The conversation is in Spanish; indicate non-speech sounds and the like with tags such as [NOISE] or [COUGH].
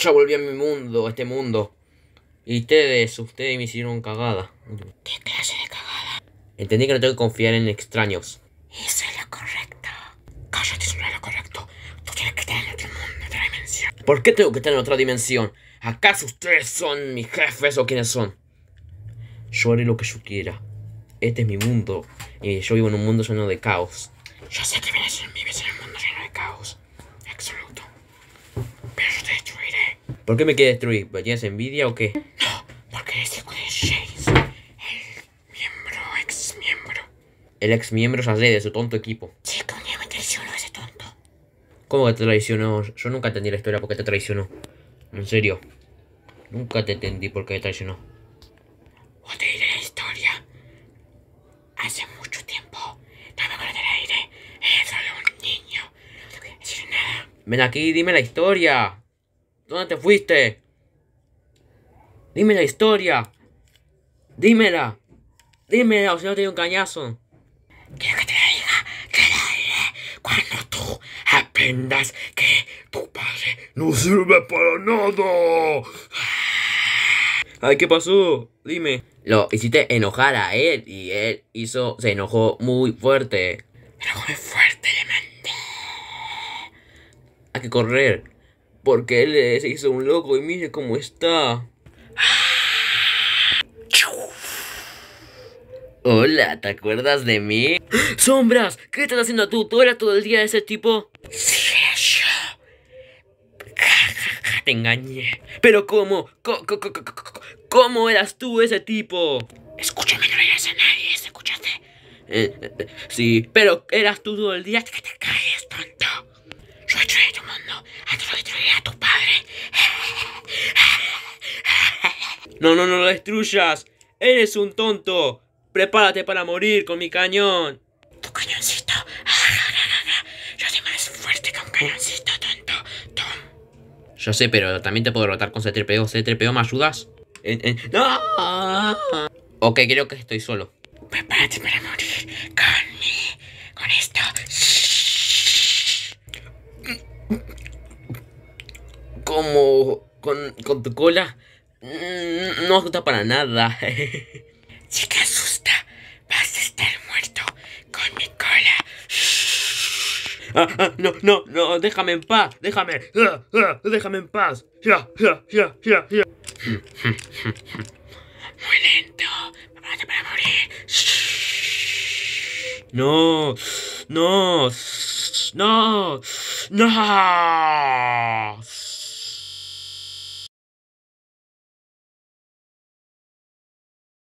Yo volví a mi mundo, a este mundo. Y ustedes, ustedes me hicieron cagada. ¿Qué clase de cagada? Entendí que no tengo que confiar en extraños. Eso es lo correcto. Cállate, eso no es lo correcto. Tú tienes que estar en otro mundo, otra dimensión. ¿Por qué tengo que estar en otra dimensión? ¿Acaso ustedes son mis jefes o quiénes son? Yo haré lo que yo quiera. Este es mi mundo. Y yo vivo en un mundo lleno de caos. Yo sé que vives en en un mundo lleno de caos. ¿Por qué me quiere destruir? ¿Tienes envidia o qué? No, [GASPS] porque es James, el miembro, ex miembro. El ex miembro Sansley de su tonto equipo. Sí, que un día me traicionó ese tonto. ¿Cómo que te traicionó? Yo nunca entendí la historia porque te traicionó. En serio. Nunca te entendí porque qué te traicionó. O te diré la historia. Hace mucho tiempo. Tú me el aire. Era solo un niño. No te voy a decir nada. Ven aquí, dime la historia. ¿Dónde te fuiste? Dime la historia. Dímela. Dímela, o si no te un cañazo. Quiero que te diga, que cuando tú aprendas que tu padre no sirve para nada. Ay, ¿qué pasó? Dime. Lo hiciste enojar a él y él hizo, se enojó muy fuerte. Pero muy fuerte, le mandé. Hay que correr. Porque él se hizo un loco y mire cómo está. Hola, ¿te acuerdas de mí? ¡Sombras! ¿Qué estás haciendo tú? ¿Tú eras todo el día ese tipo? Sí, [LAUGHS] Te engañé. Pero ¿cómo? ¿Cómo, eras tú ese tipo? Escúchame, no eras a nadie, ¿escuchaste? Eh, eh, eh, sí, pero eras tú todo el día. ¡Que te, caes! a tu padre. No, no, no lo destruyas. Eres un tonto. Prepárate para morir con mi cañón. Tu cañoncito. Yo soy más fuerte que un cañoncito, tonto. Yo sé, pero también te puedo rotar con C3PO. ¿C3PO me ayudas? ¡No! Ok, creo que estoy solo. Prepárate para morir con Con esto. con, con tu cola mm, no asusta para nada. [LAUGHS] si te asusta, vas a estar muerto con mi cola. Ah, ah, no, no, no, déjame en paz, déjame, [LAUGHS] déjame en paz. Muy lento, para morir. No, no, no, no.